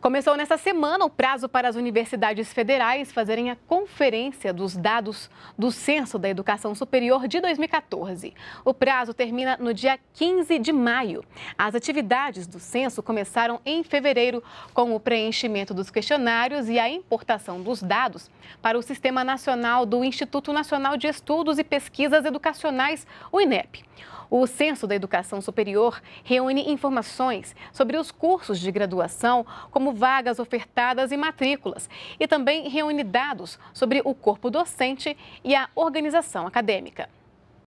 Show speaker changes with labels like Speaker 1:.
Speaker 1: Começou nesta semana o prazo para as universidades federais fazerem a conferência dos dados do Censo da Educação Superior de 2014. O prazo termina no dia 15 de maio. As atividades do censo começaram em fevereiro com o preenchimento dos questionários e a importação dos dados para o Sistema Nacional do Instituto Nacional de Estudos e Pesquisas Educacionais, o INEP. O Censo da Educação Superior reúne informações sobre os cursos de graduação, como vagas ofertadas e matrículas, e também reúne dados sobre o corpo docente e a organização acadêmica.